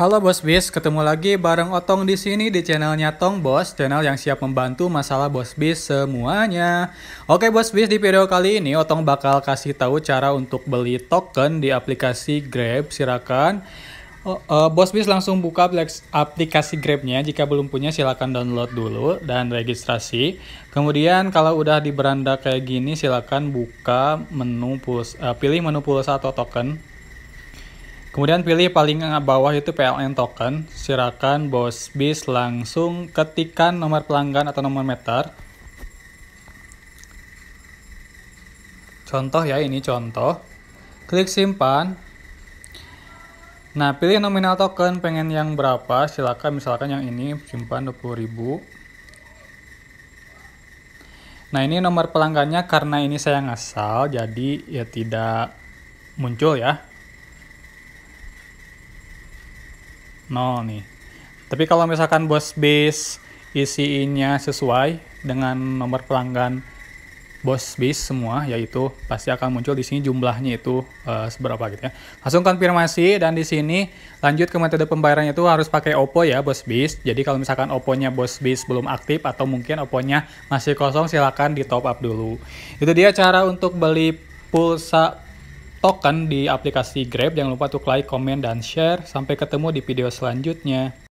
Halo Bos Bis, ketemu lagi bareng Otong di sini di channelnya Tong Bos, channel yang siap membantu masalah Bos Bis semuanya. Oke Bos Bis, di video kali ini Otong bakal kasih tahu cara untuk beli token di aplikasi Grab, silakan. Oh, uh, Bos Bis langsung buka aplikasi Grabnya, jika belum punya silakan download dulu dan registrasi. Kemudian kalau udah di beranda kayak gini silakan buka menu pulsa, uh, pilih menu pulsa atau token. Kemudian pilih paling bawah itu PLN token. Silakan bos bis langsung ketikkan nomor pelanggan atau nomor meter. Contoh ya ini contoh. Klik simpan. Nah, pilih nominal token pengen yang berapa, silakan misalkan yang ini simpan 20.000. Nah, ini nomor pelanggannya karena ini saya ngasal jadi ya tidak muncul ya. nol nih. Tapi kalau misalkan bos base isinya sesuai dengan nomor pelanggan bos base semua, yaitu pasti akan muncul di sini jumlahnya itu uh, seberapa gitu ya. Langsung konfirmasi dan di sini lanjut ke metode pembayarannya itu harus pakai OPPO ya bos base. Jadi kalau misalkan OPPO-nya bos base belum aktif atau mungkin OPPO-nya masih kosong silahkan di top up dulu. Itu dia cara untuk beli pulsa token kan di aplikasi Grab. Jangan lupa untuk like, komen, dan share. Sampai ketemu di video selanjutnya.